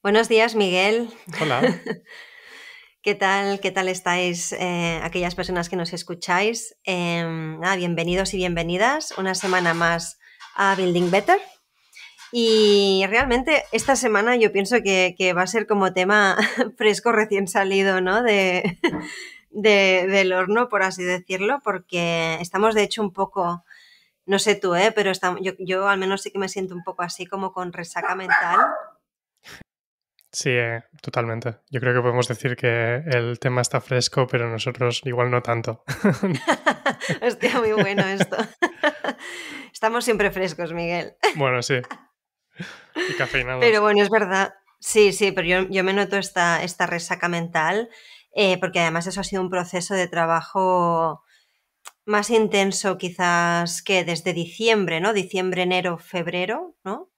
Buenos días, Miguel. Hola. ¿Qué tal, qué tal estáis eh, aquellas personas que nos escucháis? Em, bienvenidos y bienvenidas una semana más a Building Better. Y realmente esta semana yo pienso que, va a ser como tema fresco recién salido, ¿no? De, del horno, por así decirlo, porque estamos de hecho un poco, no sé tú, ¿eh? Pero yo, yo al menos sí que me siento un poco así como con resaca mental Sí, eh, totalmente. Yo creo que podemos decir que el tema está fresco, pero nosotros igual no tanto. Hostia, muy bueno esto. Estamos siempre frescos, Miguel. Bueno, sí. Y cafeinados. Pero bueno, es verdad. Sí, sí, pero yo, me noto esta, esta resaca mental, eh, porque además eso ha sido un proceso de trabajo más intenso quizás que desde diciembre, ¿no? Diciembre, enero, febrero, ¿no?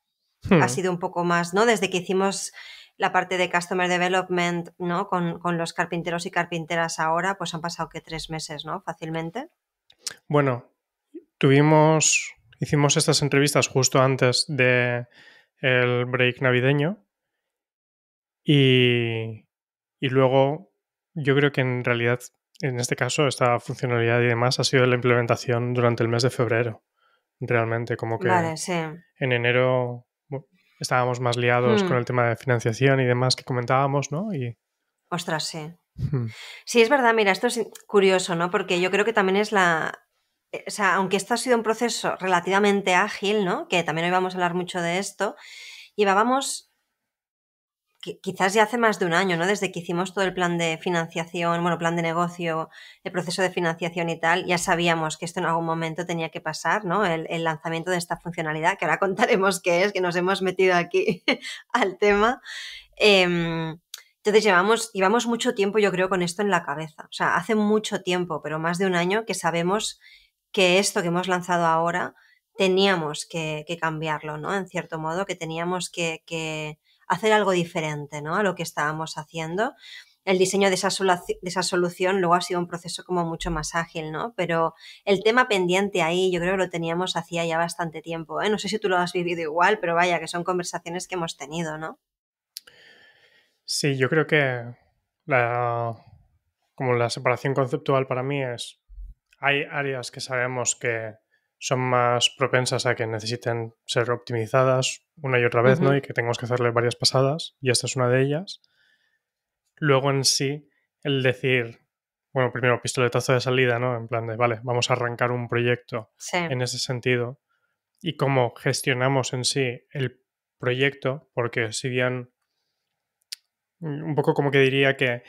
Ha hmm. sido un poco más, ¿no? Desde que hicimos la parte de Customer Development, ¿no? Con, los carpinteros y carpinteras ahora, pues han pasado que tres meses, ¿no? Fácilmente. Bueno, tuvimos, hicimos estas entrevistas justo antes de el break navideño y, y luego yo creo que en realidad en este caso esta funcionalidad y demás ha sido la implementación durante el mes de febrero realmente como que en enero estábamos más liados con hmm. el tema de financiación y demás que comentábamos, ¿no? Y... Ostras, sí. Hmm. Sí, es verdad, mira, esto es curioso, ¿no? Porque yo creo que también es la... Eh, o sea, aunque esto ha sido un proceso relativamente ágil, ¿no? Que también hoy vamos a hablar mucho de esto, llevábamos quizás ya hace más de un año, ¿no? Desde que hicimos todo el plan de financiación, bueno, plan de negocio, el proceso de financiación y tal, ya sabíamos que esto en algún momento tenía que pasar, ¿no? El, lanzamiento de esta funcionalidad, que ahora contaremos qué es, que nos hemos metido aquí al tema. Em, entonces llevamos, llevamos mucho tiempo, yo creo, con esto en la cabeza. O sea, hace mucho tiempo, pero más de un año, que sabemos que esto que hemos lanzado ahora teníamos que, cambiarlo, ¿no? En cierto modo, que teníamos que hacer algo diferente ¿no? a lo que estábamos haciendo. El diseño de esa, solución luego ha sido un proceso como mucho más ágil, ¿no? Pero el tema pendiente ahí yo creo que lo teníamos hacía ya bastante tiempo. ¿eh? No sé si tú lo has vivido igual, pero vaya, que son conversaciones que hemos tenido, ¿no? Sí, yo creo que como la separación conceptual para mí es, hay áreas que sabemos que son más propensas a que necesiten ser optimizadas una y otra vez, ¿no? Y que tengamos que hacerle varias pasadas, y esta es una de ellas. Luego en sí, el decir, bueno, primero pistoletazo de salida, ¿no? En plan de, vale, vamos a arrancar un proyecto en ese sentido. Y cómo gestionamos en sí el proyecto, porque si bien, mm, un poco como que diría que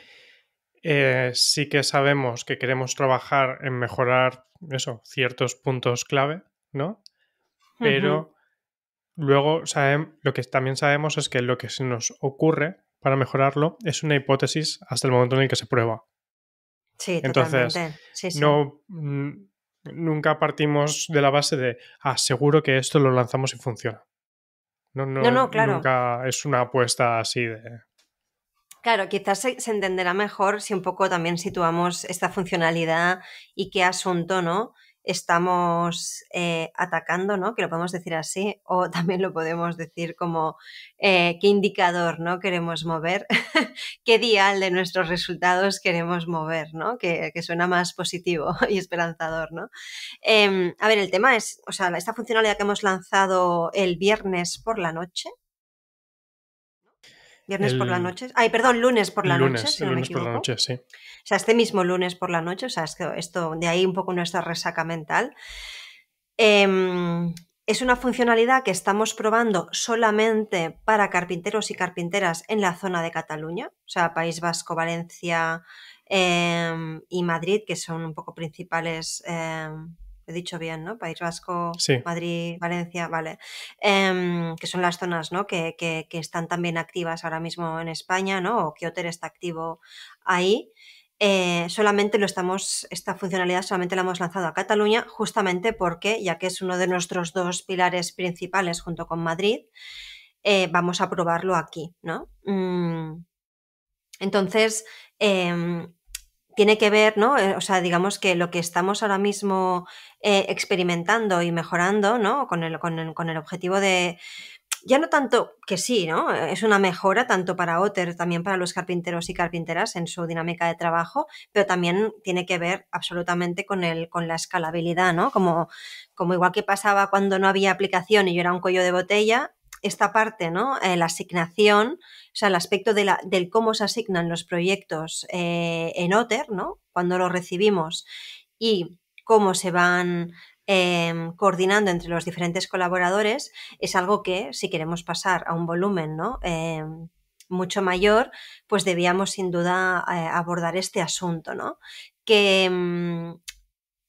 eh, sí que sabemos que queremos trabajar en mejorar eso, ciertos puntos clave, ¿no? Pero luego lo que también sabemos es que lo que se nos ocurre para mejorarlo es una hipótesis hasta el momento en el que se prueba. Sí, Entonces, no nunca partimos de la base de aseguro ah, que esto lo lanzamos y funciona. no, no claro. Nunca es una apuesta así de Claro, quizás se, entenderá mejor si un poco también situamos esta funcionalidad y qué asunto, ¿no? Estamos eh, atacando, ¿no? Que lo podemos decir así, o también lo podemos decir como eh, qué indicador, ¿no? Queremos mover, qué día de nuestros resultados queremos mover, ¿no? Que, suena más positivo y esperanzador, ¿no? Em, a ver, el tema es, o sea, esta funcionalidad que hemos lanzado el viernes por la noche, Viernes por la noche. Ay, perdón, lunes por la noche. Si no lunes me por la noche, sí. O sea, este mismo lunes por la noche, o sea, esto, de ahí un poco nuestra resaca mental. Em, es una funcionalidad que estamos probando solamente para carpinteros y carpinteras en la zona de Cataluña, o sea, País Vasco, Valencia em, y Madrid, que son un poco principales em, he dicho bien, ¿no? País Vasco, Madrid, Valencia, vale, em, que son las zonas, ¿no? Que, están también activas ahora mismo en España, ¿no? O Kioter está activo ahí. Eh, solamente lo estamos, esta funcionalidad solamente la hemos lanzado a Cataluña, justamente porque, ya que es uno de nuestros dos pilares principales junto con Madrid, eh, vamos a probarlo aquí, ¿no? Mm. Entonces, em, tiene que ver, ¿no? Eh, o sea, digamos que lo que estamos ahora mismo eh, experimentando y mejorando, ¿no? Con el, con el, con el objetivo de, ya no tanto que sí, ¿no? Eh, es una mejora tanto para Otter, también para los carpinteros y carpinteras en su dinámica de trabajo, pero también tiene que ver absolutamente con, el, con la escalabilidad, ¿no? Como, como igual que pasaba cuando no había aplicación y yo era un cuello de botella, esta parte, ¿no? Eh, la asignación, o sea, el aspecto del cómo se asignan los proyectos eh, en OTER, ¿no? Cuando los recibimos y cómo se van em, coordinando entre los diferentes colaboradores, es algo que si queremos pasar a un volumen, em, mucho mayor, pues debíamos sin duda eh, abordar este asunto, ¿no? Que em,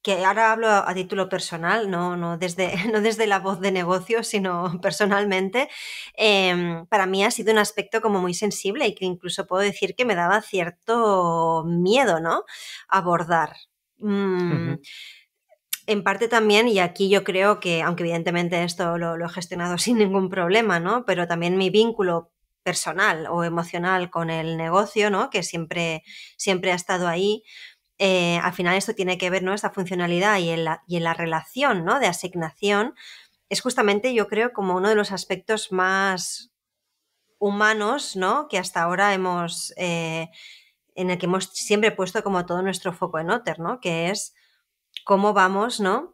que ahora hablo a, título personal, no, desde, no desde la voz de negocio, sino personalmente, em, para mí ha sido un aspecto como muy sensible y que incluso puedo decir que me daba cierto miedo, ¿no? Abordar. Mm, en parte también, y aquí yo creo que, aunque evidentemente esto lo, he gestionado sin ningún problema, Pero también mi vínculo personal o emocional con el negocio, Que siempre, siempre ha estado ahí eh, al final esto tiene que ver, ¿no? Esta funcionalidad y en la, relación, ¿no? De asignación, es justamente, yo creo, como uno de los aspectos más humanos, ¿no? Que hasta ahora hemos, eh, en el que hemos siempre puesto como todo nuestro foco en Otter, ¿no? Que es cómo vamos, ¿no?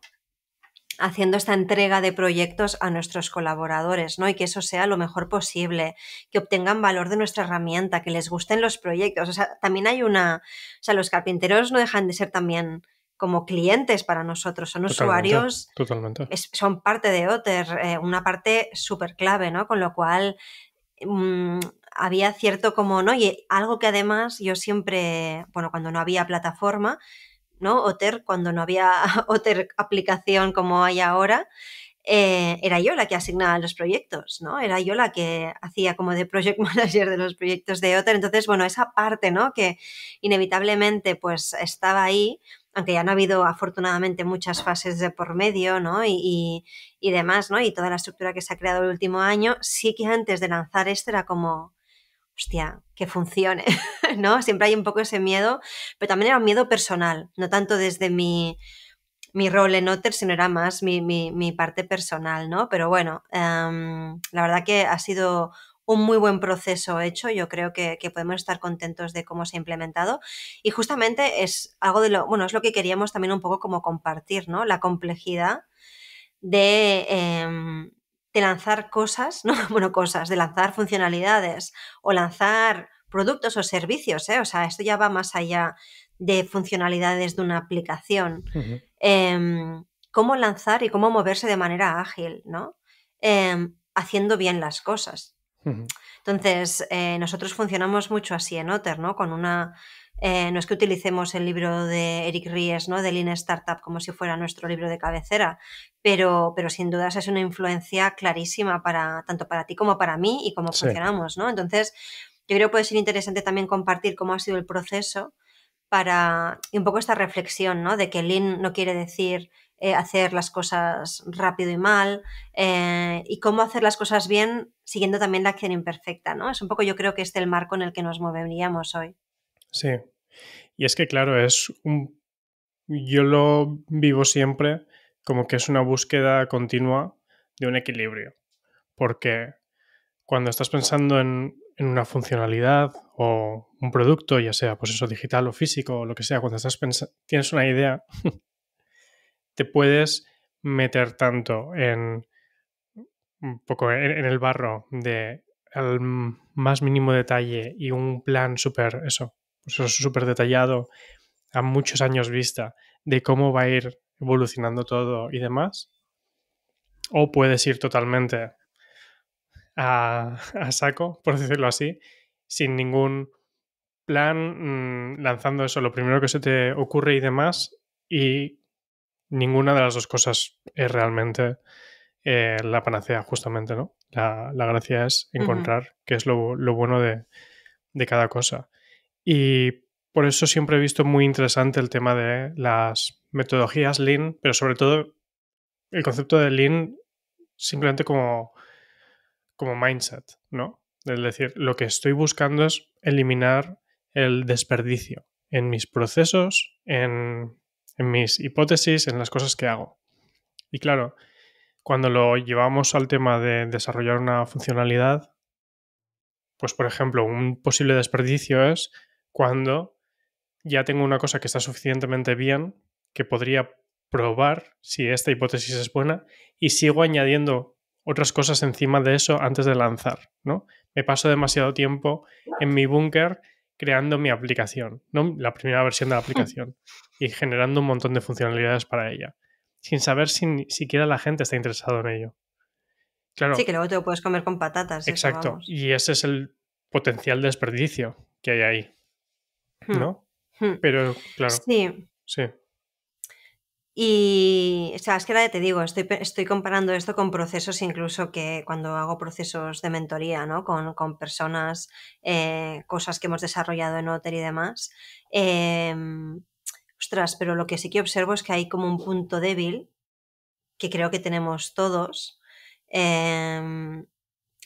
haciendo esta entrega de proyectos a nuestros colaboradores, ¿no? Y que eso sea lo mejor posible, que obtengan valor de nuestra herramienta, que les gusten los proyectos. O sea, también hay una, o sea, los carpinteros no dejan de ser también como clientes para nosotros, son usuarios, totalmente. son parte de Otter, eh, una parte súper clave, ¿no? Con lo cual mm, había cierto como, ¿no? Y algo que además yo siempre, bueno, cuando no había plataforma, ¿no? OTER, cuando no había OTER aplicación como hay ahora, eh, era yo la que asignaba los proyectos, ¿no? Era yo la que hacía como de project manager de los proyectos de Oter, Entonces, bueno, esa parte, ¿no? Que inevitablemente pues estaba ahí, aunque ya no ha habido afortunadamente muchas fases de por medio, ¿no? Y, y, y demás, ¿no? Y toda la estructura que se ha creado el último año, sí que antes de lanzar esto era como, hostia, que funcione, ¿no? Siempre hay un poco ese miedo, pero también era un miedo personal, no tanto desde mi, mi rol en Otter, sino era más mi, parte personal, ¿no? Pero bueno, em, la verdad que ha sido un muy buen proceso hecho, yo creo que, podemos estar contentos de cómo se ha implementado y justamente es algo de lo, bueno, es lo que queríamos también un poco como compartir, ¿no? La complejidad de... Em, lanzar cosas, ¿no? Bueno, cosas, de lanzar funcionalidades o lanzar productos o servicios, ¿eh? O sea, esto ya va más allá de funcionalidades de una aplicación. Em, cómo lanzar y cómo moverse de manera ágil, ¿no? Em, haciendo bien las cosas. Entonces, eh, nosotros funcionamos mucho así en Otter, ¿no? Con una eh, no es que utilicemos el libro de Eric Ries, ¿no? de Lean Startup, como si fuera nuestro libro de cabecera, pero, pero sin dudas es una influencia clarísima para tanto para ti como para mí y cómo funcionamos. ¿no? Entonces, yo creo que puede ser interesante también compartir cómo ha sido el proceso para y un poco esta reflexión ¿no? de que Lean no quiere decir eh, hacer las cosas rápido y mal eh, y cómo hacer las cosas bien siguiendo también la acción imperfecta. ¿no? Es un poco yo creo que este el marco en el que nos moveríamos hoy. Sí. Y es que, claro, es un. Yo lo vivo siempre como que es una búsqueda continua de un equilibrio. Porque cuando estás pensando en, una funcionalidad o un producto, ya sea pues eso digital o físico o lo que sea, cuando estás tienes una idea, te puedes meter tanto en un poco en, el barro de al más mínimo detalle y un plan súper eso súper detallado, a muchos años vista, de cómo va a ir evolucionando todo y demás. O puedes ir totalmente a, saco, por decirlo así, sin ningún plan, mm, lanzando eso, lo primero que se te ocurre y demás, y ninguna de las dos cosas es realmente eh, la panacea, justamente, ¿no? La, gracia es encontrar qué es lo, bueno de, cada cosa. Y por eso siempre he visto muy interesante el tema de las metodologías Lean, pero sobre todo el concepto de Lean simplemente como, mindset, ¿no? Es decir, lo que estoy buscando es eliminar el desperdicio en mis procesos, en mis hipótesis, en las cosas que hago. Y claro, cuando lo llevamos al tema de desarrollar una funcionalidad, pues por ejemplo, un posible desperdicio es cuando ya tengo una cosa que está suficientemente bien que podría probar si esta hipótesis es buena y sigo añadiendo otras cosas encima de eso antes de lanzar, ¿no? Me paso demasiado tiempo en mi búnker creando mi aplicación, ¿no? la primera versión de la aplicación y generando un montón de funcionalidades para ella, sin saber si siquiera la gente está interesada en ello. Claro, sí, que luego te lo puedes comer con patatas. Exacto, y ese es el potencial desperdicio que hay ahí. Hmm. ¿no? Hmm. Pero, claro. Sí. Y, o sea, es que ahora te digo, estoy, comparando esto con procesos incluso que cuando hago procesos de mentoría, ¿no? Con, personas, eh, cosas que hemos desarrollado en Oter y demás. Em, ostras, pero lo que sí que observo es que hay como un punto débil que creo que tenemos todos. Eh,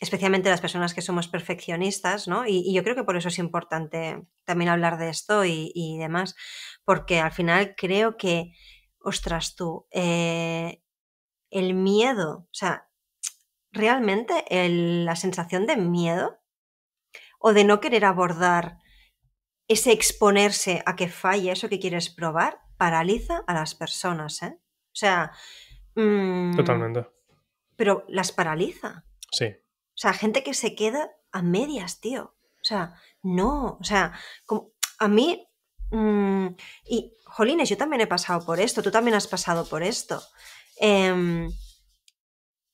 especialmente las personas que somos perfeccionistas, ¿no? Y, yo creo que por eso es importante también hablar de esto y, demás, porque al final creo que, ostras tú, eh, el miedo, o sea, realmente la sensación de miedo o de no querer abordar ese exponerse a que falle eso que quieres probar, paraliza a las personas, ¿eh? O sea... Mm, Totalmente. Pero las paraliza. Sí. O sea, gente que se queda a medias, tío. O sea, no, o sea, como, a mí... Mm, y, jolines, yo también he pasado por esto, tú también has pasado por esto. Em,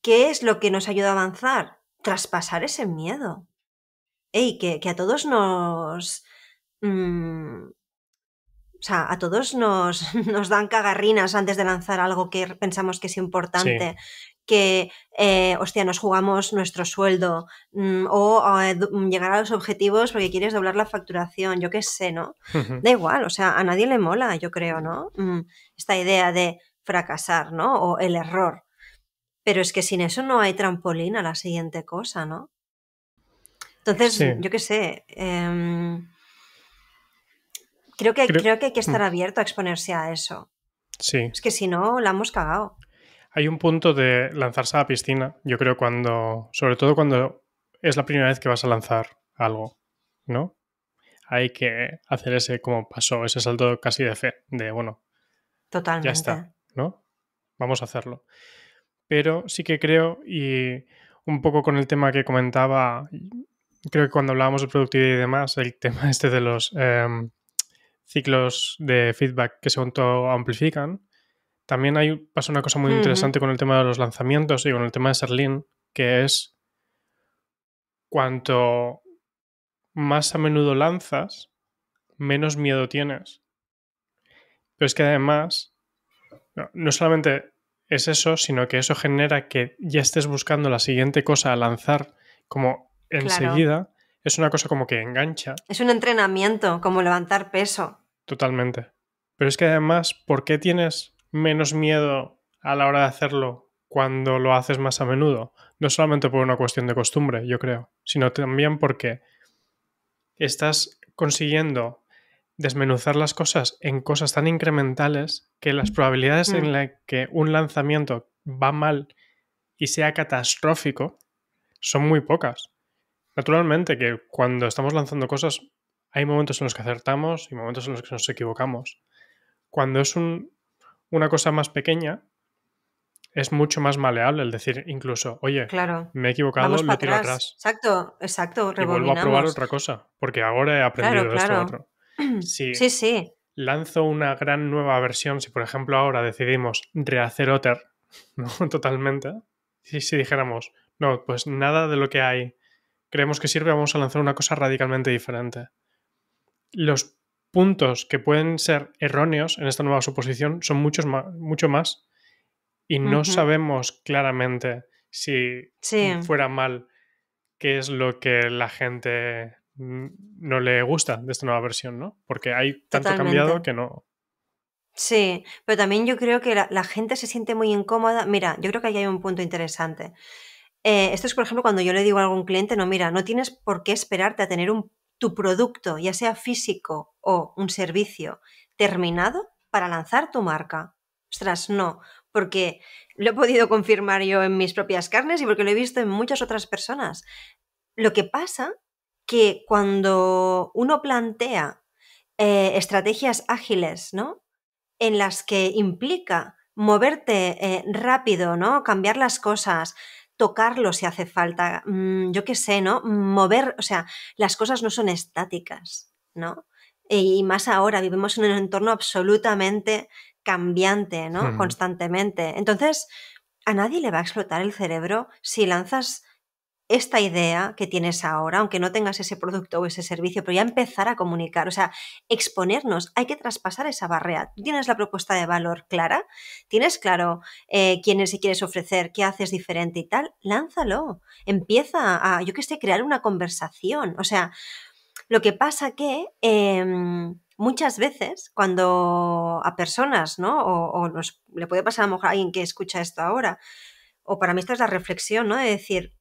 ¿Qué es lo que nos ayuda a avanzar? Traspasar ese miedo. Ey, que, a todos nos... Mm, o sea, a todos nos, nos, dan cagarrinas antes de lanzar algo que pensamos que es importante. Sí que, eh, hostia, nos jugamos nuestro sueldo mm, o, eh, llegar a los objetivos porque quieres doblar la facturación, yo qué sé, ¿no? Da igual, o sea, a nadie le mola, yo creo, ¿no? Mm, esta idea de fracasar, ¿no? O el error. Pero es que sin eso no hay trampolín a la siguiente cosa, ¿no? Entonces, yo qué sé. Em, creo, que, creo que hay que mm. estar abierto a exponerse a eso. Sí. Es que si no, la hemos cagado. Hay un punto de lanzarse a la piscina, yo creo cuando, sobre todo cuando es la primera vez que vas a lanzar algo, ¿no? Hay que hacer ese como pasó, ese salto casi de fe, de bueno, Totalmente. ya está, ¿no? Vamos a hacerlo. Pero sí que creo, y un poco con el tema que comentaba, creo que cuando hablábamos de productividad y demás, el tema este de los em, ciclos de feedback que se auto amplifican también hay, pasa una cosa muy interesante con el tema de los lanzamientos y con el tema de Serlin, que es cuanto más a menudo lanzas, menos miedo tienes. Pero es que además, no, solamente es eso, sino que eso genera que ya estés buscando la siguiente cosa a lanzar como enseguida. Es una cosa como que engancha. Es un entrenamiento, como levantar peso. Totalmente. Pero es que además, ¿por qué tienes menos miedo a la hora de hacerlo cuando lo haces más a menudo? No solamente por una cuestión de costumbre, yo creo, sino también porque estás consiguiendo desmenuzar las cosas en cosas tan incrementales que las probabilidades en mm. las que un lanzamiento va mal y sea catastrófico son muy pocas. Naturalmente que cuando estamos lanzando cosas hay momentos en los que acertamos y momentos en los que nos equivocamos. Cuando es un una cosa más pequeña, es mucho más maleable el decir incluso, oye, me he equivocado, lo tiro atrás. Exacto, exacto, Y vuelvo a probar otra cosa, porque ahora he aprendido de esto otro. Si sí, sí. Lanzo una gran nueva versión, si por ejemplo ahora decidimos rehacer Otter, Totalmente. Si, si dijéramos, no, pues nada de lo que hay creemos que sirve, vamos a lanzar una cosa radicalmente diferente. Los puntos que pueden ser erróneos en esta nueva suposición son muchos mucho más y no sabemos claramente si fuera mal qué es lo que la gente no le gusta de esta nueva versión, ¿no? Porque hay tanto cambiado que no. Sí, pero también yo creo que la, gente se siente muy incómoda. Mira, yo creo que ahí hay un punto interesante. Eh, esto es, por ejemplo, cuando yo le digo a algún cliente, no, mira, no tienes por qué esperarte a tener tu producto, ya sea físico un servicio terminado para lanzar tu marca. Ostras, no, porque lo he podido confirmar yo en mis propias carnes y porque lo he visto en muchas otras personas. Lo que pasa que cuando uno plantea eh, estrategias ágiles, ¿no? En las que implica moverte eh, rápido, ¿no? Cambiar las cosas, tocarlo si hace falta, mm, yo qué sé, ¿no? Mover, o sea, las cosas no son estáticas, ¿no? y más ahora vivimos en un entorno absolutamente cambiante, ¿no? Constantemente. Entonces, a nadie le va a explotar el cerebro si lanzas esta idea que tienes ahora, aunque no tengas ese producto o ese servicio, pero ya empezar a comunicar, o sea, exponernos, hay que traspasar esa barrera. Tienes la propuesta de valor clara, tienes claro eh, quiénes quién es y quieres ofrecer, qué haces diferente y tal, lánzalo, empieza a, yo que sé, crear una conversación, o sea, lo que pasa que em, muchas veces cuando a personas, ¿no? O, le puede pasar a a alguien que escucha esto ahora, o para mí esta es la reflexión, ¿no? De decir,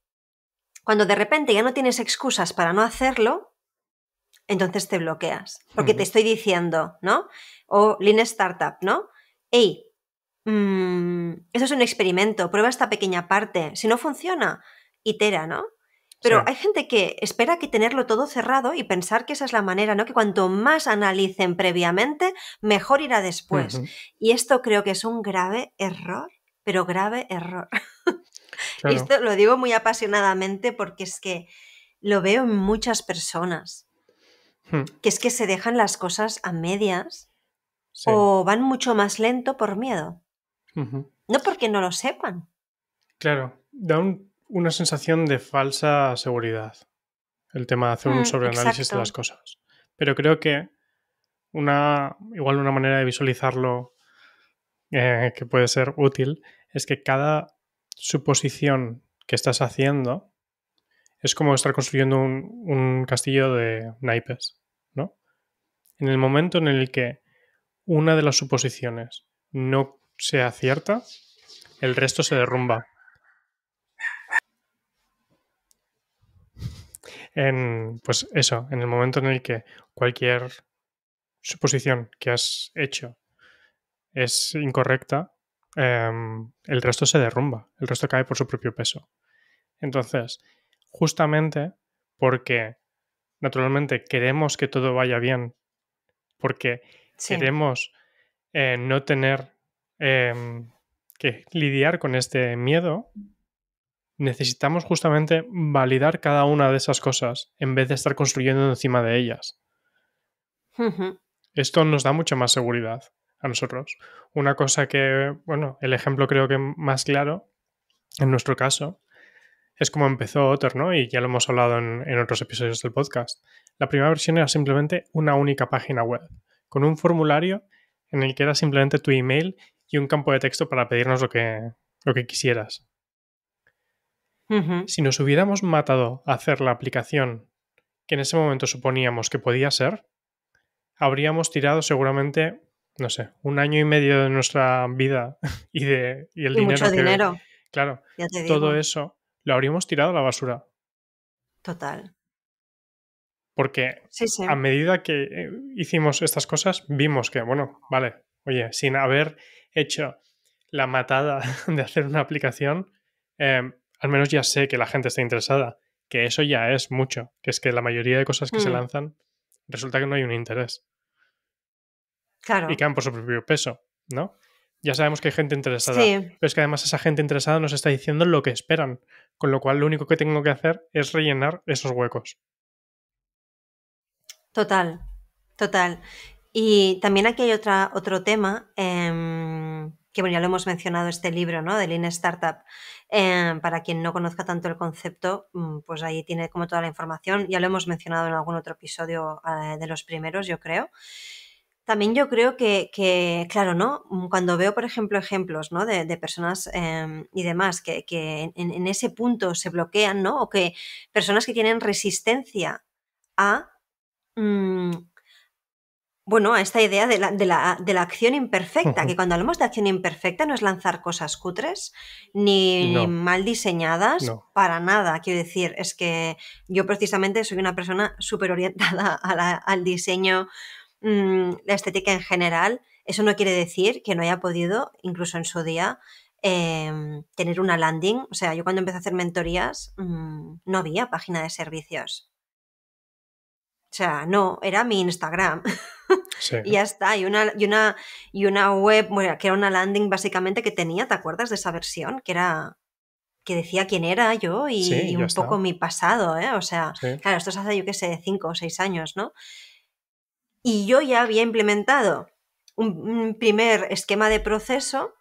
cuando de repente ya no tienes excusas para no hacerlo, entonces te bloqueas. Porque te estoy diciendo, ¿no? O Lean Startup, ¿no? Hey, mm, eso es un experimento, prueba esta pequeña parte. Si no funciona, itera, ¿no? Pero hay gente que espera que tenerlo todo cerrado y pensar que esa es la manera, ¿no? Que cuanto más analicen previamente, mejor irá después. Y esto creo que es un grave error, pero grave error. Esto lo digo muy apasionadamente porque es que lo veo en muchas personas. Hmm. Que es que se dejan las cosas a medias o van mucho más lento por miedo. No porque no lo sepan. Claro, da un una sensación de falsa seguridad, el tema de hacer un mm, sobreanálisis de las cosas. Pero creo que una, igual una manera de visualizarlo eh, que puede ser útil es que cada suposición que estás haciendo es como estar construyendo un, un castillo de naipes, ¿no? En el momento en el que una de las suposiciones no sea cierta, el resto se derrumba en, pues eso, en el momento en el que cualquier suposición que has hecho es incorrecta, em, el resto se derrumba, el resto cae por su propio peso. Entonces, justamente porque naturalmente queremos que todo vaya bien, porque queremos eh, no tener em, que lidiar con este miedo, necesitamos justamente validar cada una de esas cosas en vez de estar construyendo encima de ellas. Esto nos da mucha más seguridad a nosotros. Una cosa que, bueno, el ejemplo creo que más claro en nuestro caso es como empezó Otter, ¿no? Y ya lo hemos hablado en, otros episodios del podcast. La primera versión era simplemente una única página web, con un formulario en el que era simplemente tu email y un campo de texto para pedirnos lo lo que quisieras. Si nos hubiéramos matado a hacer la aplicación que en ese momento suponíamos que podía ser, habríamos tirado seguramente, no sé, un año y medio de nuestra vida y, de, el dinero. dinero. Claro, todo eso lo habríamos tirado a la basura. Total. Porque a medida que eh, hicimos estas cosas, vimos que, bueno, vale, oye, sin haber hecho la matada de hacer una aplicación, eh, al menos ya sé que la gente está interesada, que eso ya es mucho, que es que la mayoría de cosas que se mm. lanzan resulta que no hay un interés. Claro. Y caen por su propio peso, ¿no? Ya sabemos que hay gente interesada, pero es que además esa gente interesada nos está diciendo lo que esperan, con lo cual lo único que tengo que hacer es rellenar esos huecos. Total, total. Y también aquí hay otro tema. Em, que ya lo hemos mencionado este libro, ¿no? De Lean Startup. Em, para quien no conozca tanto el concepto, mm, pues ahí tiene como toda la información. Ya lo hemos mencionado en algún otro episodio eh, de los primeros, yo creo. También yo creo que, claro, ¿no? Mm, cuando veo, por ejemplo, ejemplos de, personas em, y demás que, en, ese punto se bloquean, ¿no? O que personas que tienen resistencia a mm, bueno, a esta idea de la, de la, de la acción imperfecta, que cuando hablamos de acción imperfecta no es lanzar cosas cutres ni, mal diseñadas, para nada. Quiero decir, es que yo precisamente soy una persona súper orientada al diseño, mm, la estética en general. Eso no quiere decir que no haya podido, incluso en su día, em, tener una landing. O sea, yo cuando empecé a hacer mentorías mm, no había página de servicios. O sea, no, era mi Instagram. y ya está. Y una, una, y una web, que era una landing básicamente que tenía, ¿te acuerdas de esa versión? Que era que decía quién era yo y, un poco mi pasado, ¿eh? O sea, claro, esto es hace, yo qué sé, cinco o seis años, ¿no? Y yo ya había implementado un primer esquema de proceso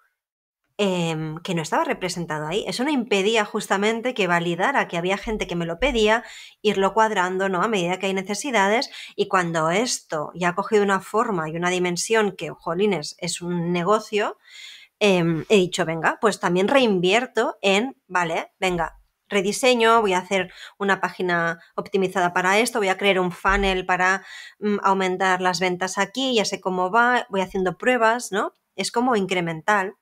Em, que no estaba representado ahí. Eso no impedía justamente que validara que había gente que me lo pedía, irlo cuadrando ¿no? a medida que hay necesidades y cuando esto ya ha cogido una forma y una dimensión que, jolines, es un negocio, em, he dicho, venga, pues también reinvierto en, vale, venga, rediseño, voy a hacer una página optimizada para esto, voy a crear un funnel para mm, aumentar las ventas aquí, ya sé cómo va, voy haciendo pruebas, ¿no? Es como incremental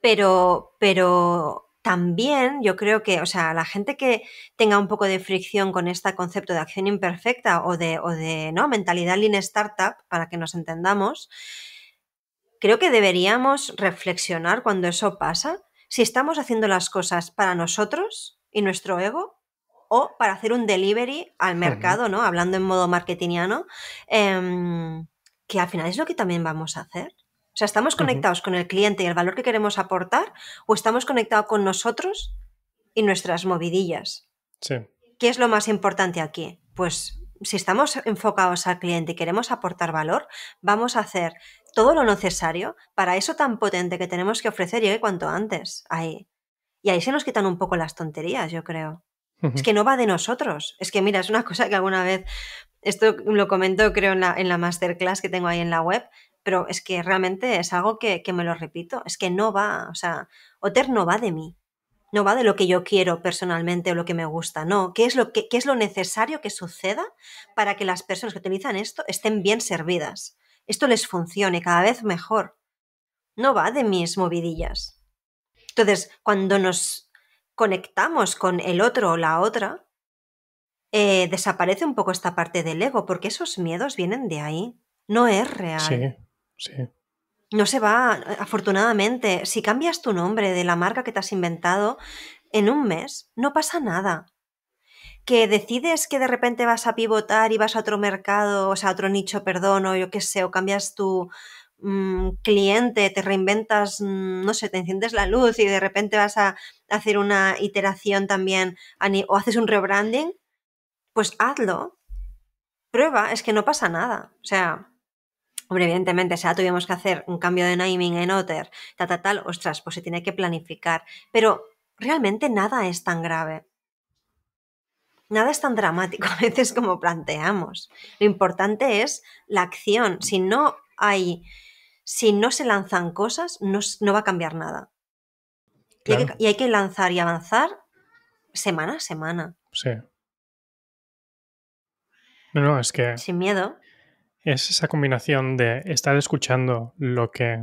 pero, también yo creo que, o sea, la gente que tenga un poco de fricción con este concepto de acción imperfecta o de, o de ¿no? mentalidad lean startup, para que nos entendamos, creo que deberíamos reflexionar cuando eso pasa, si estamos haciendo las cosas para nosotros y nuestro ego o para hacer un delivery al mercado, ¿no? Hablando en modo marketingiano, em, que al final es lo que también vamos a hacer. O sea, ¿estamos conectados con el cliente y el valor que queremos aportar o estamos conectados con nosotros y nuestras movidillas? Sí. ¿Qué es lo más importante aquí? Pues si estamos enfocados al cliente y queremos aportar valor, vamos a hacer todo lo necesario para eso tan potente que tenemos que ofrecer llegue cuanto antes ahí. Y ahí se nos quitan un poco las tonterías, yo creo. Es que no va de nosotros. Es que, mira, es una cosa que alguna vez, esto lo comento creo en la, en la masterclass que tengo ahí en la web, pero es que realmente es algo que, me lo repito, es que no va, o sea, Otter no va de mí, no va de lo que yo quiero personalmente o lo que me gusta, no, ¿qué es lo, es lo necesario que suceda para que las personas que utilizan esto estén bien servidas? Esto les funcione cada vez mejor. No va de mis movidillas. Entonces, cuando nos conectamos con el otro o la otra, eh, desaparece un poco esta parte del ego, porque esos miedos vienen de ahí. No es real. No se va, afortunadamente. Si cambias tu nombre de la marca que te has inventado, en un mes no pasa nada. Que decides que de repente vas a pivotar y vas a otro mercado, o sea, a otro nicho, perdón, o yo qué sé, o cambias tu mm, cliente, te reinventas, mm, no sé, te enciendes la luz y de repente vas a hacer una iteración también o haces un rebranding, pues hazlo, prueba, es que no pasa nada. O sea, Hombre, evidentemente, sea tuvimos que hacer un cambio de naming en Otter, tal, tal, ostras, pues se tiene que planificar. Pero realmente nada es tan grave. Nada es tan dramático a veces como planteamos. Lo importante es la acción. Si no hay, si no se lanzan cosas, no, va a cambiar nada. Y, hay que, lanzar y avanzar semana a semana. Sí. No, no, es que. Sin miedo. Es esa combinación de estar escuchando lo que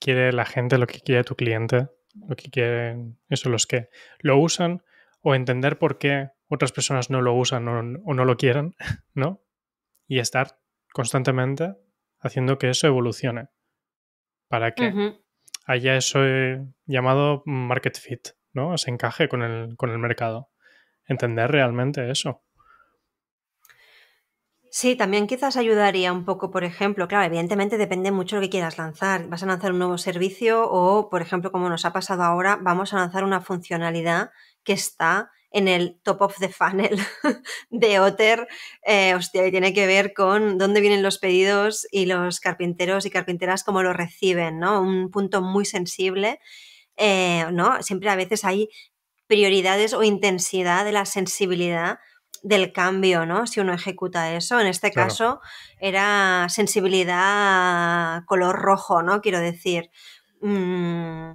quiere la gente, lo que quiere tu cliente, lo que quieren eso, los que lo usan, o entender por qué otras personas no lo usan o, no lo quieren, ¿no? Y estar constantemente haciendo que eso evolucione para que haya eso eh, llamado market fit, ¿no? Se encaje con el mercado. Entender realmente eso. Sí, también quizás ayudaría un poco, por ejemplo, claro, evidentemente depende mucho lo que quieras lanzar. Vas a lanzar un nuevo servicio o, por ejemplo, como nos ha pasado ahora, vamos a lanzar una funcionalidad que está en el top of the funnel de Otter, eh, hostia, y tiene que ver con dónde vienen los pedidos y los carpinteros y carpinteras cómo lo reciben, ¿no? Un punto muy sensible, eh, ¿no? Siempre a veces hay prioridades o intensidad de la sensibilidad del cambio, ¿no? Si uno ejecuta eso. En este caso era sensibilidad color rojo, ¿no? Quiero decir, mm,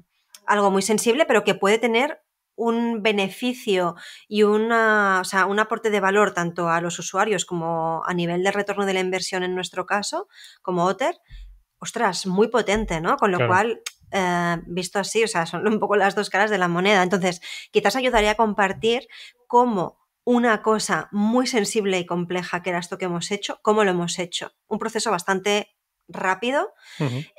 algo muy sensible, pero que puede tener un beneficio y un aporte de valor tanto a los usuarios como a nivel de retorno de la inversión en nuestro caso, como Otter, ostras, muy potente, ¿no? Con lo cual eh, visto así, o sea, son un poco las dos caras de la moneda. Entonces, quizás ayudaría a compartir cómo una cosa muy sensible y compleja que era esto que hemos hecho, cómo lo hemos hecho. Un proceso bastante rápido.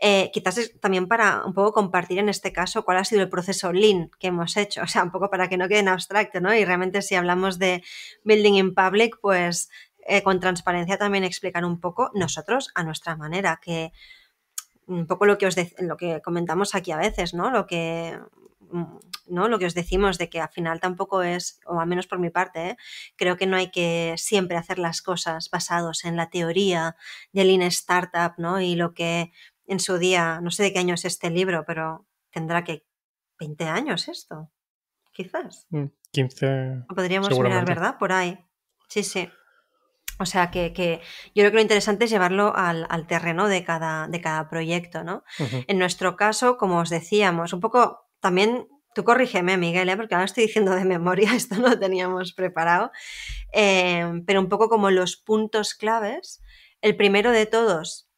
Eh, quizás también para un poco compartir en este caso cuál ha sido el proceso lean que hemos hecho, o sea, un poco para que no quede en abstracto, ¿no? Y realmente si hablamos de building in public, pues eh, con transparencia también explicar un poco nosotros a nuestra manera, que un poco lo que, os lo que comentamos aquí a veces, ¿no? Lo que Mm, ¿no? Lo que os decimos de que al final tampoco es, o al menos por mi parte, ¿eh? creo que no hay que siempre hacer las cosas basados en la teoría del Lean Startup, ¿no? Y lo que en su día, no sé de qué año es este libro, pero tendrá que 20 años esto, quizás. 15. Mm, podríamos mirar, ¿verdad? Por ahí. Sí, sí. O sea que, yo creo que lo interesante es llevarlo al, terreno de cada, de cada proyecto, ¿no? En nuestro caso, como os decíamos, un poco también tú corrígeme, Miguel, ¿eh? porque ahora estoy diciendo de memoria, esto no lo teníamos preparado, em, pero un poco como los puntos claves. El primero de todos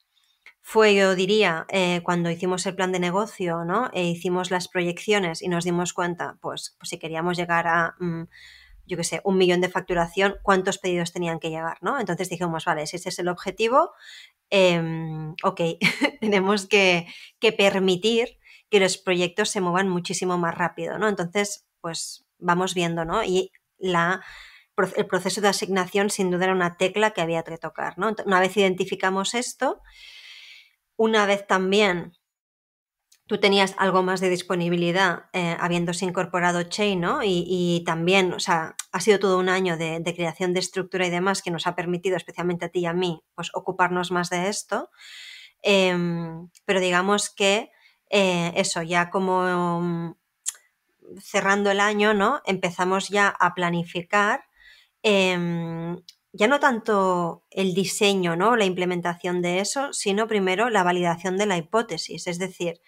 fue, yo diría, eh, cuando hicimos el plan de negocio, ¿no? E hicimos las proyecciones y nos dimos cuenta, pues, pues si queríamos llegar a... Mm, yo qué sé, un millón de facturación, cuántos pedidos tenían que llegar, ¿no? Entonces dijimos, vale, si ese es el objetivo, em, ok, tenemos que permitir que los proyectos se muevan muchísimo más rápido, ¿no? Entonces, pues vamos viendo, ¿no? Y la, el proceso de asignación sin duda era una tecla que había que tocar, ¿no? Una vez identificamos esto, una vez también tú tenías algo más de disponibilidad eh, habiéndose incorporado Chain, ¿no? Y, también, o sea, ha sido todo un año de, creación de estructura y demás que nos ha permitido, especialmente a ti y a mí, pues ocuparnos más de esto. Em, pero digamos que eh, eso, ya como mm, cerrando el año, ¿no? Empezamos ya a planificar. Em, ya no tanto el diseño, ¿no? La implementación de eso, sino primero la validación de la hipótesis. Es decir,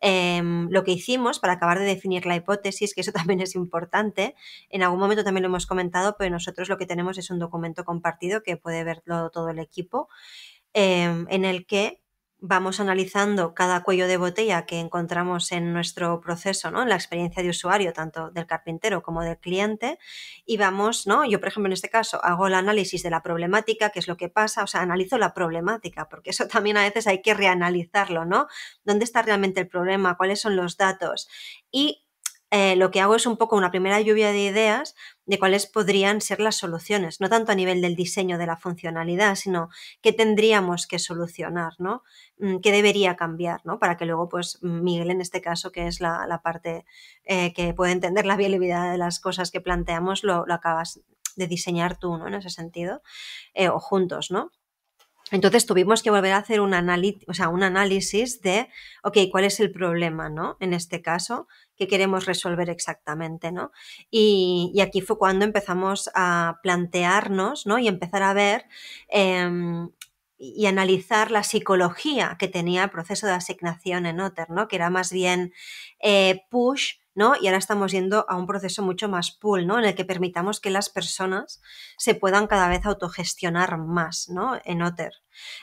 em, lo que hicimos para acabar de definir la hipótesis, que eso también es importante, en algún momento también lo hemos comentado, pero nosotros lo que tenemos es un documento compartido que puede verlo todo el equipo, em, en el que vamos analizando cada cuello de botella que encontramos en nuestro proceso, ¿no? En la experiencia de usuario, tanto del carpintero como del cliente, y vamos, ¿no? Yo, por ejemplo, en este caso, hago el análisis de la problemática, qué es lo que pasa, o sea, analizo la problemática, porque eso también a veces hay que reanalizarlo, ¿no? ¿Dónde está realmente el problema? ¿Cuáles son los datos? Y eh, lo que hago es un poco una primera lluvia de ideas de cuáles podrían ser las soluciones, no tanto a nivel del diseño de la funcionalidad, sino qué tendríamos que solucionar, ¿no? Mm, qué debería cambiar, ¿no? Para que luego, pues, Miguel, en este caso, que es la, parte eh, que puede entender la viabilidad de las cosas que planteamos, lo, acabas de diseñar tú, ¿no? En ese sentido, eh, o juntos, ¿no? Entonces tuvimos que volver a hacer un, análisis de, ok, ¿cuál es el problema, no? En este caso, que queremos resolver exactamente, ¿no? Y, aquí fue cuando empezamos a plantearnos, ¿no? Y empezar a ver em, y analizar la psicología que tenía el proceso de asignación en OTER, ¿no? Que era más bien eh, push y ahora estamos yendo a un proceso mucho más pool, ¿no? En el que permitamos que las personas se puedan cada vez autogestionar más, En Otter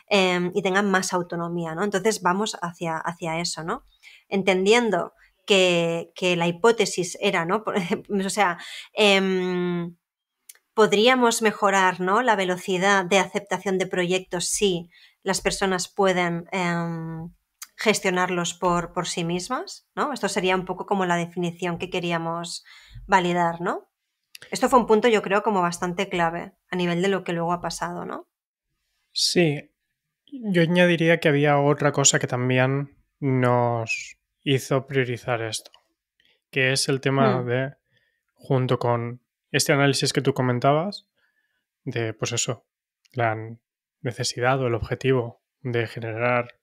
em, y tengan más autonomía, ¿no? Entonces vamos hacia, hacia eso, ¿no? Entendiendo que, la hipótesis era, ¿no? o sea, em, podríamos mejorar, ¿no? La velocidad de aceptación de proyectos si las personas pueden... Em, gestionarlos por, por sí mismas, ¿no? Esto sería un poco como la definición que queríamos validar, ¿no? Esto fue un punto, yo creo, como bastante clave a nivel de lo que luego ha pasado, ¿no? Sí. Yo añadiría que había otra cosa que también nos hizo priorizar esto, que es el tema mm. de, junto con este análisis que tú comentabas, de, pues eso, la necesidad o el objetivo de generar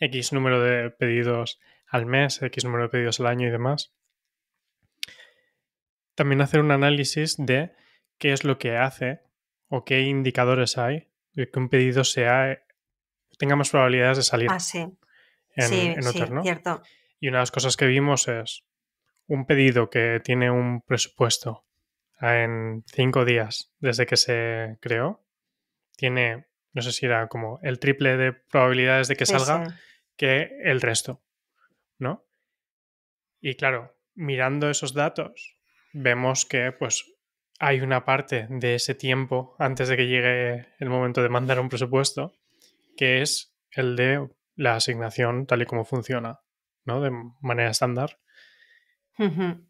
X número de pedidos al mes, X número de pedidos al año y demás. También hacer un análisis de qué es lo que hace o qué indicadores hay de que un pedido sea tenga más probabilidades de salir ah, sí. en, sí, Cierto. Y una de las cosas que vimos es un pedido que tiene un presupuesto en cinco días desde que se creó, tiene no sé si era como el triple de probabilidades de que salga que el resto, ¿no? Y claro, mirando esos datos, vemos que pues hay una parte de ese tiempo antes de que llegue el momento de mandar un presupuesto que es el de la asignación tal y como funciona, ¿no? De manera estándar.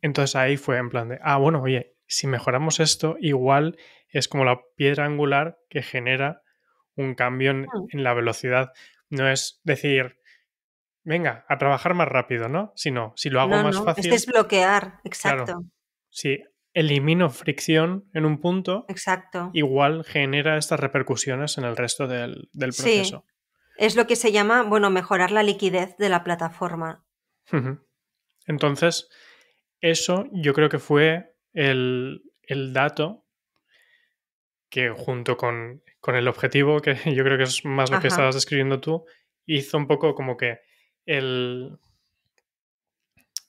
Entonces ahí fue en plan de, ah, bueno, oye, si mejoramos esto, igual es como la piedra angular que genera un cambio mm. en, la velocidad. No es decir, venga, a trabajar más rápido, ¿no? Sino, si lo hago más fácil. Es desbloquear, exacto. si elimino fricción en un punto, exacto. igual genera estas repercusiones en el resto del, proceso. Sí. Es lo que se llama, bueno, mejorar la liquidez de la plataforma. Entonces, eso yo creo que fue el, el dato que junto con con el objetivo, que yo creo que es más lo que estabas describiendo tú, hizo un poco como que el,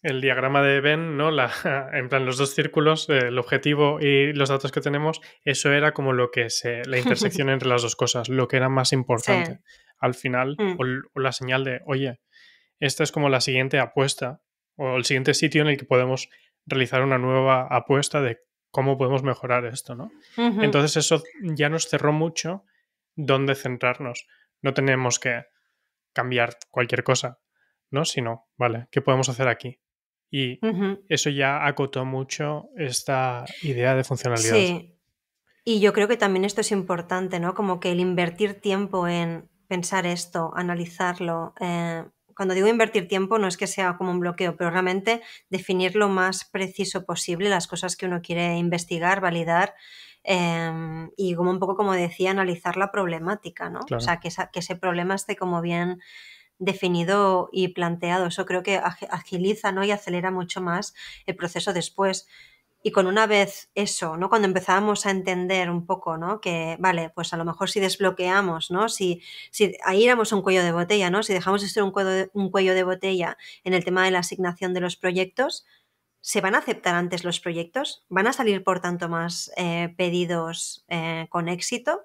el diagrama de Ben, ¿no? La, en plan, los dos círculos, eh, el objetivo y los datos que tenemos, eso era como lo que se, la intersección entre las dos cosas, lo que era más importante. Al final, mm. o, o, la señal de, oye, esta es como la siguiente apuesta, o el siguiente sitio en el que podemos realizar una nueva apuesta de cómo podemos mejorar esto, ¿no? Entonces eso ya nos cerró mucho dónde centrarnos. No tenemos que cambiar cualquier cosa, ¿no? Sino, vale, ¿qué podemos hacer aquí? Y eso ya acotó mucho esta idea de funcionalidad. Sí. Y yo creo que también esto es importante, ¿no? Como que el invertir tiempo en pensar esto, analizarlo, eh, cuando digo invertir tiempo no es que sea como un bloqueo, pero realmente definir lo más preciso posible las cosas que uno quiere investigar, validar em, y como un poco como decía, analizar la problemática, ¿no? O sea, que, que ese problema esté como bien definido y planteado. Eso creo que agiliza ¿no? y acelera mucho más el proceso después. Y con una vez eso, ¿no? Cuando empezábamos a entender un poco, ¿no? Que, vale, pues a lo mejor si desbloqueamos, ¿no? Si, si ahí éramos un cuello de botella, ¿no? Si dejamos de ser un cuello de, un cuello de botella en el tema de la asignación de los proyectos, ¿se van a aceptar antes los proyectos? ¿Van a salir, por tanto, más eh, pedidos eh, con éxito?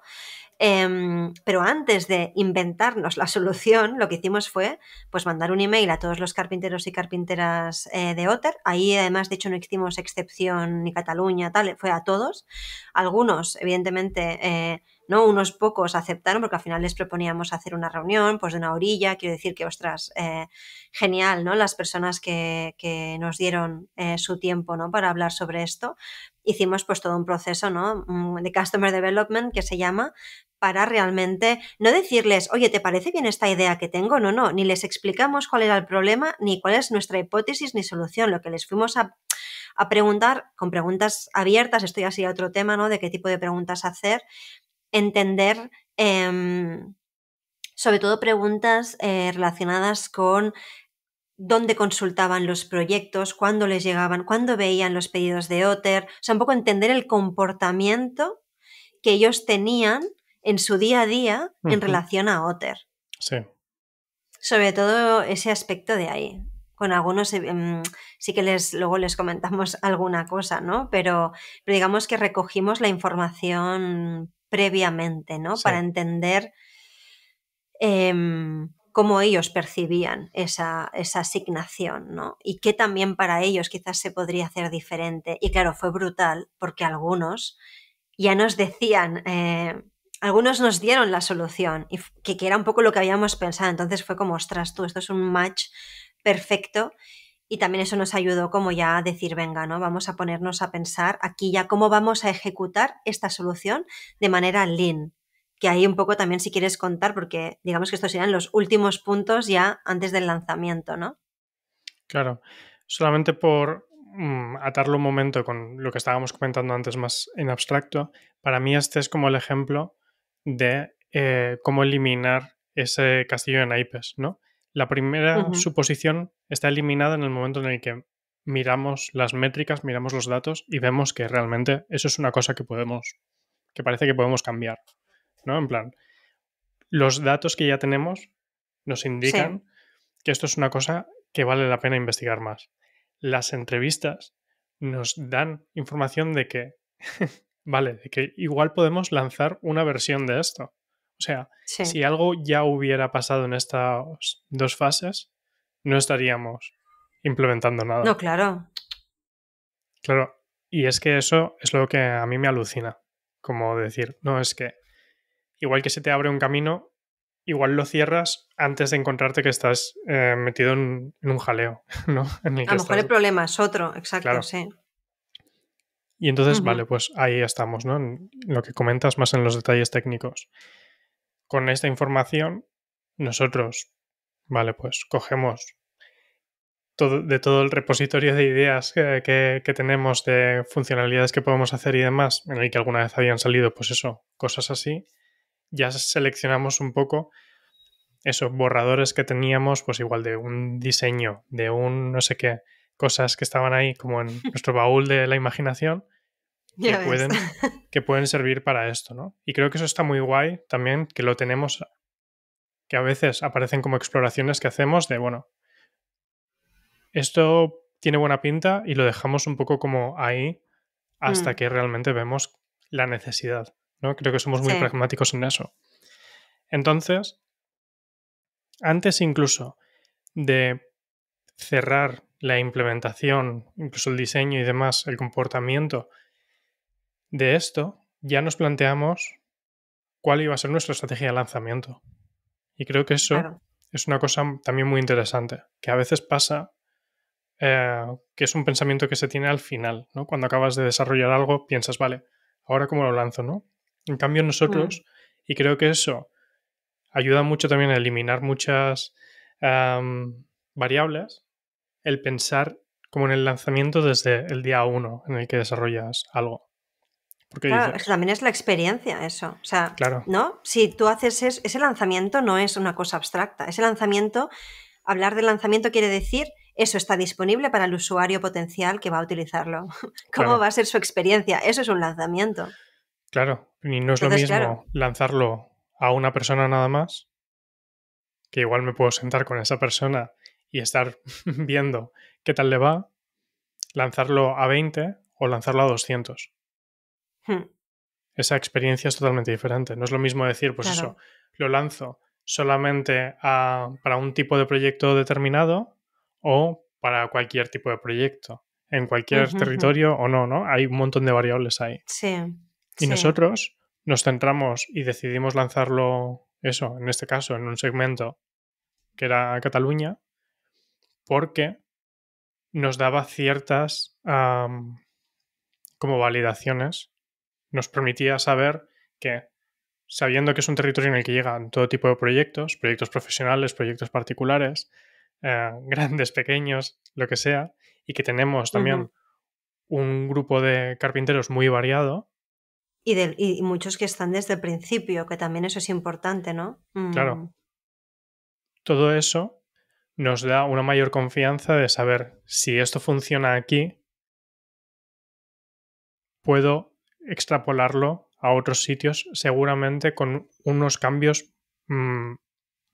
Em, pero antes de inventarnos la solución, lo que hicimos fue pues, mandar un email a todos los carpinteros y carpinteras eh, de Otter. Ahí, además, de hecho, no hicimos excepción ni Cataluña, tal, fue a todos. Algunos, evidentemente, eh, ¿no? Unos pocos aceptaron porque al final les proponíamos hacer una reunión, pues de una orilla, quiero decir que, ostras, eh, genial, ¿no? Las personas que, nos dieron eh, su tiempo, ¿no? Para hablar sobre esto. Hicimos pues todo un proceso, ¿no? Mm, de Customer Development que se llama para realmente no decirles, oye, ¿te parece bien esta idea que tengo? No, no, ni les explicamos cuál era el problema, ni cuál es nuestra hipótesis ni solución. Lo que les fuimos a, preguntar con preguntas abiertas, estoy así otro tema, ¿no? De qué tipo de preguntas hacer, entender em, sobre todo preguntas eh, relacionadas con dónde consultaban los proyectos, cuándo les llegaban, cuándo veían los pedidos de Otter, o sea, un poco entender el comportamiento que ellos tenían en su día a día en relación a Otter. Sí. Sobre todo ese aspecto de ahí. Con algunos eh, mm, sí que les, luego les comentamos alguna cosa, ¿no? pero digamos que recogimos la información previamente, ¿no? Para entender em, cómo ellos percibían esa, asignación, ¿no? Y qué también para ellos quizás se podría hacer diferente. Y claro, fue brutal porque algunos ya nos decían, eh, algunos nos dieron la solución, y que, era un poco lo que habíamos pensado. Entonces fue como, ostras, tú, esto es un match perfecto y también eso nos ayudó como ya a decir, venga, ¿no? Vamos a ponernos a pensar aquí ya cómo vamos a ejecutar esta solución de manera lean. Que ahí un poco también si quieres contar, porque digamos que estos serían los últimos puntos ya antes del lanzamiento, ¿no? Claro. Solamente por mm, atarlo un momento con lo que estábamos comentando antes más en abstracto, para mí este es como el ejemplo de eh, cómo eliminar ese castillo de naipes, ¿no? La primera suposición está eliminada en el momento en el que miramos las métricas, miramos los datos y vemos que realmente eso es una cosa que podemos, que parece que podemos cambiar, ¿no? En plan, los datos que ya tenemos nos indican que esto es una cosa que vale la pena investigar más. Las entrevistas nos dan información de que, vale, de que igual podemos lanzar una versión de esto. O sea, si algo ya hubiera pasado en estas dos fases, no estaríamos implementando nada. No, claro. Claro, y es que eso es lo que a mí me alucina, como decir, no, es que igual que se te abre un camino, igual lo cierras antes de encontrarte que estás eh, metido en, un jaleo, ¿no? a lo mejor el problema es otro, exacto, sí. Y entonces, vale, pues ahí estamos, ¿no? En lo que comentas más en los detalles técnicos con esta información nosotros, vale, pues cogemos todo, de todo el repositorio de ideas que, tenemos, de funcionalidades que podemos hacer y demás, en el que alguna vez habían salido, pues eso, cosas así, ya seleccionamos un poco esos borradores que teníamos, pues igual de un diseño, de un no sé qué, cosas que estaban ahí como en nuestro baúl de la imaginación que pueden, que pueden servir para esto, ¿no? Y creo que eso está muy guay también, que lo tenemos, que a veces aparecen como exploraciones que hacemos de, bueno, esto tiene buena pinta y lo dejamos un poco como ahí hasta mm. que realmente vemos la necesidad, ¿no? Creo que somos muy pragmáticos en eso. Entonces, antes incluso de cerrar la implementación, incluso el diseño y demás, el comportamiento de esto ya nos planteamos cuál iba a ser nuestra estrategia de lanzamiento. Y creo que eso es una cosa también muy interesante, que a veces pasa eh, que es un pensamiento que se tiene al final, ¿no? Cuando acabas de desarrollar algo, piensas, vale, ahora cómo lo lanzo, ¿no? En cambio nosotros, mm. y creo que eso ayuda mucho también a eliminar muchas variables, el pensar como en el lanzamiento desde el día uno en el que desarrollas algo claro, también es la experiencia, eso. O sea, ¿no? Si tú haces ese lanzamiento no es una cosa abstracta. Ese lanzamiento, hablar de lanzamiento quiere decir eso está disponible para el usuario potencial que va a utilizarlo. ¿Cómo va a ser su experiencia? Eso es un lanzamiento. Claro, y no es lo mismo lanzarlo a una persona nada más, que igual me puedo sentar con esa persona y estar viendo qué tal le va, lanzarlo a 20 o lanzarlo a 200. Hmm. Esa experiencia es totalmente diferente. No es lo mismo decir, pues eso, lo lanzo solamente para un tipo de proyecto determinado o para cualquier tipo de proyecto, en cualquier territorio o no, ¿no? Hay un montón de variables ahí. Sí. Y nosotros nos centramos y decidimos lanzarlo, eso, en este caso, en un segmento que era Cataluña, porque nos daba ciertas como validaciones nos permitía saber que, sabiendo que es un territorio en el que llegan todo tipo de proyectos, proyectos profesionales, proyectos particulares, eh, grandes, pequeños, lo que sea, y que tenemos también un grupo de carpinteros muy variado. Y, y, muchos que están desde el principio, que también eso es importante, ¿no? Claro. Mm. Todo eso nos da una mayor confianza de saber si esto funciona aquí, puedo extrapolarlo a otros sitios, seguramente con unos cambios mm,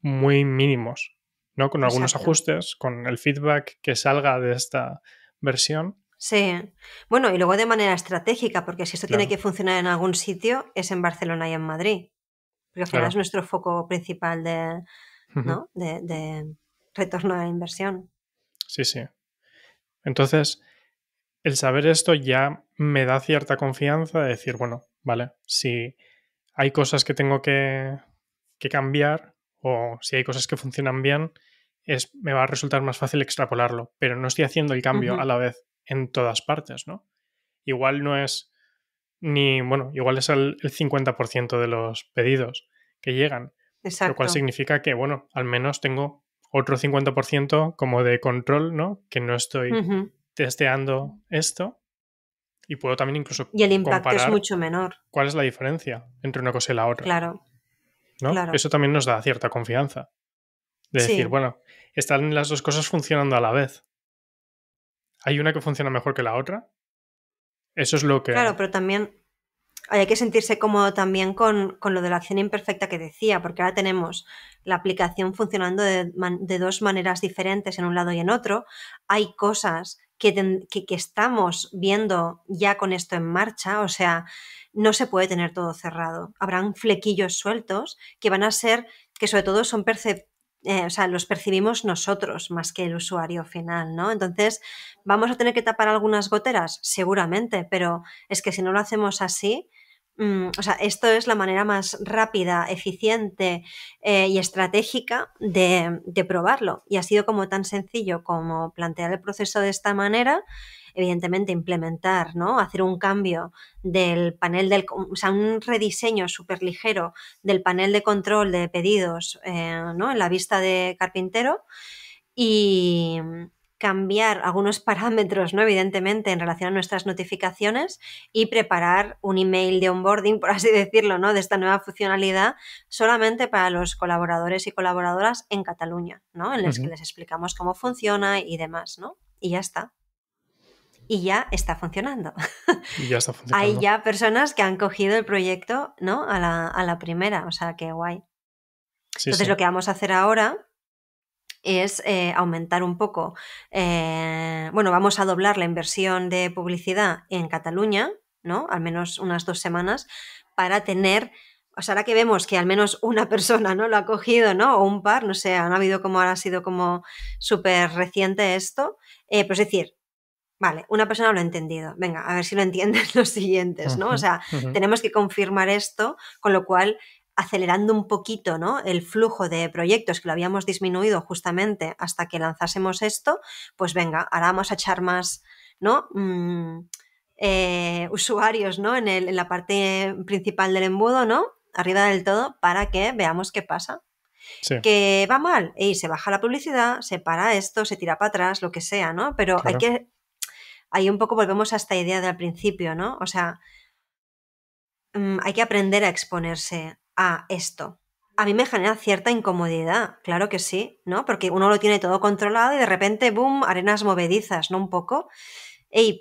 muy mínimos, ¿no? Con algunos ajustes, con el feedback que salga de esta versión. Sí. Bueno, y luego de manera estratégica, porque si esto tiene que funcionar en algún sitio, es en Barcelona y en Madrid. Porque al final es nuestro foco principal de, de, de retorno a la inversión. Sí, sí. Entonces, el saber esto ya me da cierta confianza de decir, bueno, vale, si hay cosas que tengo que, cambiar o si hay cosas que funcionan bien, es, me va a resultar más fácil extrapolarlo, pero no estoy haciendo el cambio a la vez en todas partes, ¿no? Igual no es ni, bueno, igual es el, 50% de los pedidos que llegan, Exacto. lo cual significa que, bueno, al menos tengo otro 50% como de control, ¿no? Que no estoy testeando esto y puedo también incluso. Y el impacto es mucho menor. ¿Cuál es la diferencia entre una cosa y la otra? Claro. Eso también nos da cierta confianza. De decir, bueno, están las dos cosas funcionando a la vez. ¿Hay una que funciona mejor que la otra? Eso es lo que. Claro, pero también hay que sentirse cómodo también con, lo de la acción imperfecta que decía, porque ahora tenemos la aplicación funcionando de, de, dos maneras diferentes en un lado y en otro. Hay cosas que, estamos viendo ya con esto en marcha, o sea, no se puede tener todo cerrado. Habrán flequillos sueltos que van a ser, que sobre todo son eh, o sea, los percibimos nosotros más que el usuario final, ¿no? Entonces, ¿vamos a tener que tapar algunas goteras? Seguramente, pero es que si no lo hacemos así, Mm, o sea, esto es la manera más rápida, eficiente eh, y estratégica de, probarlo. Y ha sido como tan sencillo como plantear el proceso de esta manera, evidentemente implementar, ¿no? Hacer un cambio del panel del, un rediseño súper ligero del panel de control de pedidos, eh, En la vista de carpintero. Y, cambiar algunos parámetros, ¿no? Evidentemente, en relación a nuestras notificaciones y preparar un email de onboarding, por así decirlo, ¿no? De esta nueva funcionalidad solamente para los colaboradores y colaboradoras en Cataluña, ¿no? En los que les explicamos cómo funciona y demás, ¿no? Y ya está. Y ya está funcionando. ya Hay ya personas que han cogido el proyecto, ¿no? A la, a la primera, o sea, qué guay. Entonces, lo que vamos a hacer ahora es eh, aumentar un poco. Eh, bueno, vamos a doblar la inversión de publicidad en Cataluña, ¿no? Al menos unas dos semanas, para tener. O sea, ahora que vemos que al menos una persona no lo ha cogido, ¿no? O un par, no sé, han habido como ahora ha sido como súper reciente esto. Eh, pues decir, Vale, una persona lo ha entendido. Venga, a ver si lo entiendes los siguientes, ¿no? O sea, tenemos que confirmar esto, con lo cual acelerando un poquito el flujo de proyectos que lo habíamos disminuido justamente hasta que lanzásemos esto, pues venga, ahora vamos a echar más, mm, eh, usuarios En, la parte principal del embudo, ¿no? Arriba del todo, para que veamos qué pasa. Que va mal, y se baja la publicidad, se para esto, se tira para atrás, lo que sea, ¿no? Pero hay que. Ahí un poco volvemos a esta idea del principio, ¿no? O sea, mm, hay que aprender a exponerse, a esto. A mí me genera cierta incomodidad, claro que sí, ¿no? Porque uno lo tiene todo controlado y de repente, boom, arenas movedizas, ¿no? Un poco.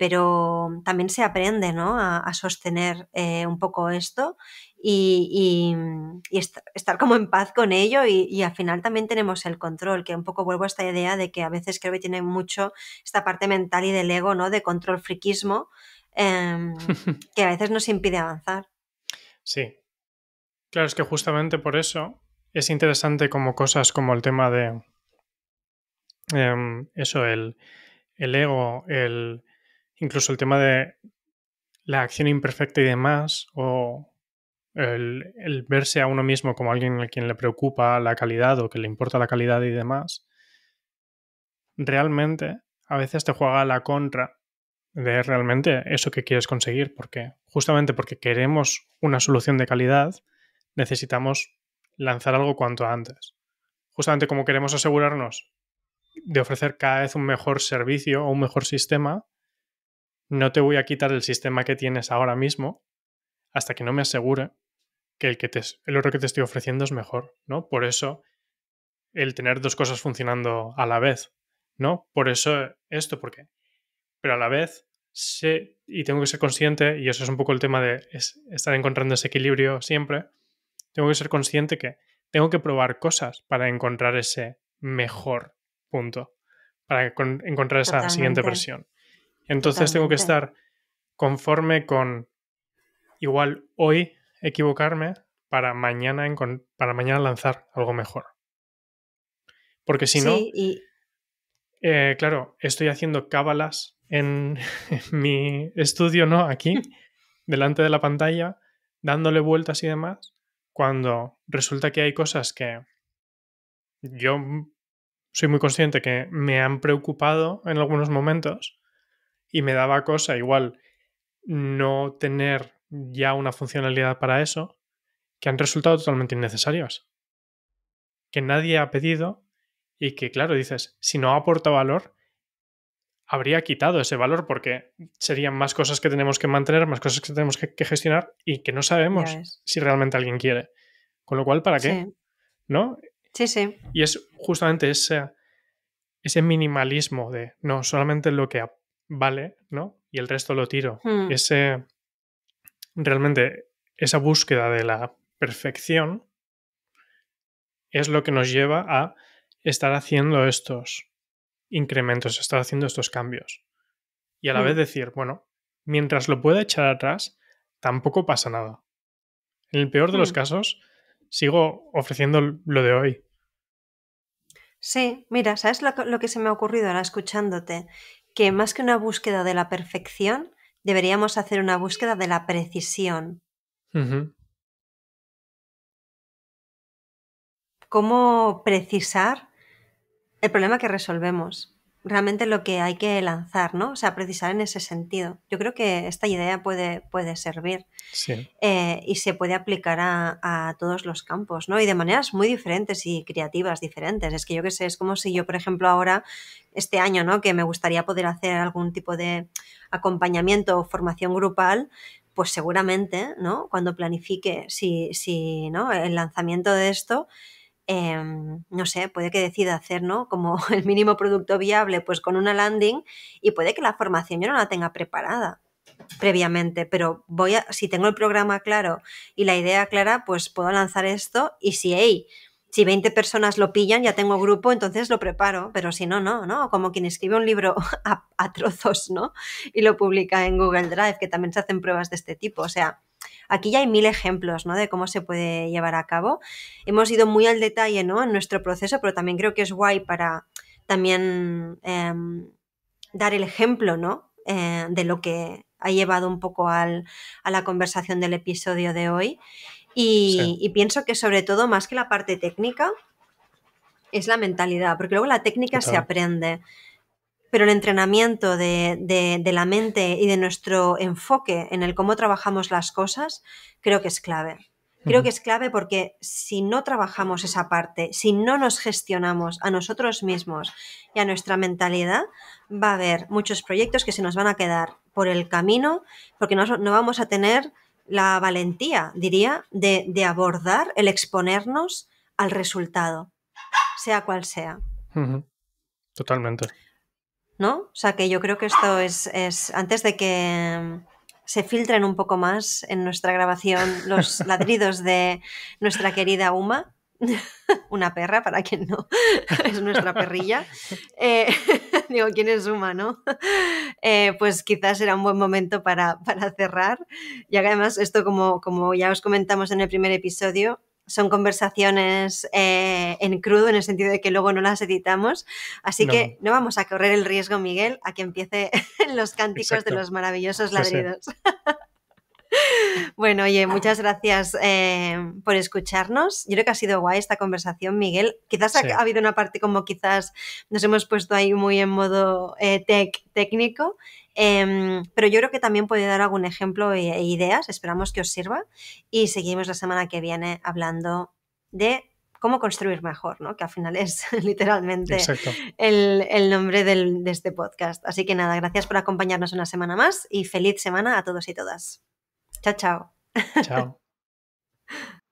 pero también se aprende, ¿no? A, sostener eh, un poco esto y, estar como en paz con ello y, al final también tenemos el control, que un poco vuelvo a esta idea de que a veces creo que tiene mucho esta parte mental y del ego, ¿no? De control friquismo em, que a veces nos impide avanzar. Sí, Claro, es que justamente por eso es interesante como cosas como el tema de em, eso, el, ego, el, incluso el tema de la acción imperfecta y demás, o el, el, verse a uno mismo como alguien a quien le preocupa la calidad o que le importa la calidad y demás, realmente a veces te juega a la contra de realmente eso que quieres conseguir, porque justamente porque queremos una solución de calidad, necesitamos lanzar algo cuanto antes. Justamente como queremos asegurarnos de ofrecer cada vez un mejor servicio o un mejor sistema, no te voy a quitar el sistema que tienes ahora mismo hasta que no me asegure que el, que otro que te estoy ofreciendo es mejor, ¿no? Por eso el tener dos cosas funcionando a la vez, ¿no? Por eso esto, ¿por qué? Pero a la vez sé y tengo que ser consciente, y eso es un poco el tema de estar encontrando ese equilibrio siempre, tengo que ser consciente que tengo que probar cosas para encontrar ese mejor punto, para encontrar esa siguiente versión. Entonces tengo que estar conforme con igual hoy equivocarme para mañana, para mañana lanzar algo mejor. Porque si no, eh, claro, estoy haciendo cábalas en mi estudio, ¿no? Aquí, delante de la pantalla, dándole vueltas y demás, cuando resulta que hay cosas que yo soy muy consciente que me han preocupado en algunos momentos y me daba cosa igual no tener ya una funcionalidad para eso que han resultado totalmente innecesarias, que nadie ha pedido y que, claro, dices, si no aporta valor, habría quitado ese valor porque serían más cosas que tenemos que mantener, más cosas que tenemos que, gestionar y que no sabemos si realmente alguien quiere. Con lo cual, ¿para qué? ¿No? Sí, sí. Y es justamente ese, ese minimalismo de, no, solamente lo que vale, ¿no? Y el resto lo tiro. Hmm. Ese, realmente, esa búsqueda de la perfección es lo que nos lleva a estar haciendo estos incrementos, estar haciendo estos cambios. Y a la mm. vez decir, bueno, mientras lo pueda echar atrás, tampoco pasa nada. En el peor de los mm. casos, sigo ofreciendo lo de hoy. Sí, mira, ¿sabes lo, que se me ha ocurrido ahora escuchándote? Que más que una búsqueda de la perfección, deberíamos hacer una búsqueda de la precisión. ¿Cómo precisar el problema que resolvemos, realmente lo que hay que lanzar, ¿no? O sea, precisar en ese sentido. Yo creo que esta idea puede, puede servir eh, y se puede aplicar a, a, todos los campos, ¿no? Y de maneras muy diferentes y creativas diferentes. Es que yo qué sé, es como si yo, por ejemplo, ahora, este año, ¿no? Que me gustaría poder hacer algún tipo de acompañamiento o formación grupal, pues seguramente, ¿no? Cuando planifique si, si ¿no? el lanzamiento de esto, Em, no sé, puede que decida hacer, ¿no? Como el mínimo producto viable, pues con una landing y puede que la formación yo no la tenga preparada previamente, pero voy a, si tengo el programa claro y la idea clara, pues puedo lanzar esto y si, hey, si 20 personas lo pillan, ya tengo grupo, entonces lo preparo, pero si no, no, ¿no? Como quien escribe un libro a trozos, ¿no? Y lo publica en Google Drive, que también se hacen pruebas de este tipo, o sea, aquí ya hay mil ejemplos ¿no? de cómo se puede llevar a cabo. Hemos ido muy al detalle ¿no? en nuestro proceso, pero también creo que es guay para también em, dar el ejemplo ¿no? Eh, de lo que ha llevado un poco a la conversación del episodio de hoy. Y, pienso que sobre todo, más que la parte técnica, es la mentalidad, porque luego la técnica se aprende pero el entrenamiento de, la mente y de nuestro enfoque en el cómo trabajamos las cosas, creo que es clave. Creo que es clave porque si no trabajamos esa parte, si no nos gestionamos a nosotros mismos y a nuestra mentalidad, va a haber muchos proyectos que se nos van a quedar por el camino porque no, vamos a tener la valentía, diría, de, de abordar el exponernos al resultado, sea cual sea. Totalmente. ¿no? O sea que yo creo que esto es, antes de que mm, se filtren un poco más en nuestra grabación los ladridos de nuestra querida Uma, una perra para quien no, es nuestra perrilla. Eh, digo, ¿quién es Uma, no? Eh, pues quizás era un buen momento para, cerrar, y además esto, como, como ya os comentamos en el primer episodio, son conversaciones eh, en crudo, en el sentido de que luego no las editamos. Así que no vamos a correr el riesgo, Miguel, a que empiece los cánticos de los maravillosos ladridos. bueno, oye, muchas gracias eh, por escucharnos. Yo creo que ha sido guay esta conversación, Miguel. Quizás ha, habido una parte como quizás nos hemos puesto ahí muy en modo eh, tech, técnico Em, pero yo creo que también puede dar algún ejemplo e ideas, esperamos que os sirva y seguimos la semana que viene hablando de cómo construir mejor, ¿no? que al final es literalmente el, nombre de este podcast. Así que nada, gracias por acompañarnos una semana más y feliz semana a todos y todas. Chao, chao. Chao.